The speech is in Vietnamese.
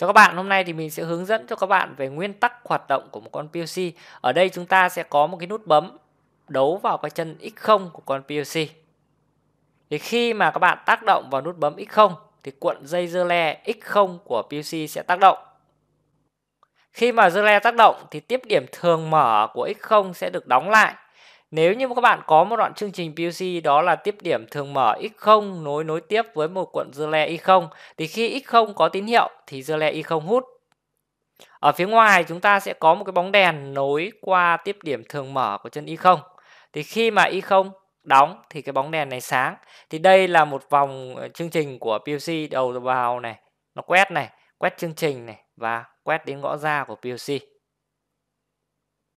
Cho các bạn hôm nay thì mình sẽ hướng dẫn cho các bạn về nguyên tắc hoạt động của một con PLC. Ở đây chúng ta sẽ có một cái nút bấm đấu vào cái chân X0 của con PLC. Thì khi mà các bạn tác động vào nút bấm X0 thì cuộn dây dơ le X0 của PLC sẽ tác động. Khi mà dơ le tác động thì tiếp điểm thường mở của X0 sẽ được đóng lại nếu như các bạn có một đoạn chương trình POC đó là tiếp điểm thường mở X0 nối nối tiếp với một cuộn dưa le Y0 thì khi X0 có tín hiệu thì dưa le Y0 hút. Ở phía ngoài chúng ta sẽ có một cái bóng đèn nối qua tiếp điểm thường mở của chân Y0. Thì khi mà Y0 đóng thì cái bóng đèn này sáng. Thì đây là một vòng ờ, chương trình của POC đầu vào này, nó quét này, quét chương trình này và quét đến ngõ ra của POC.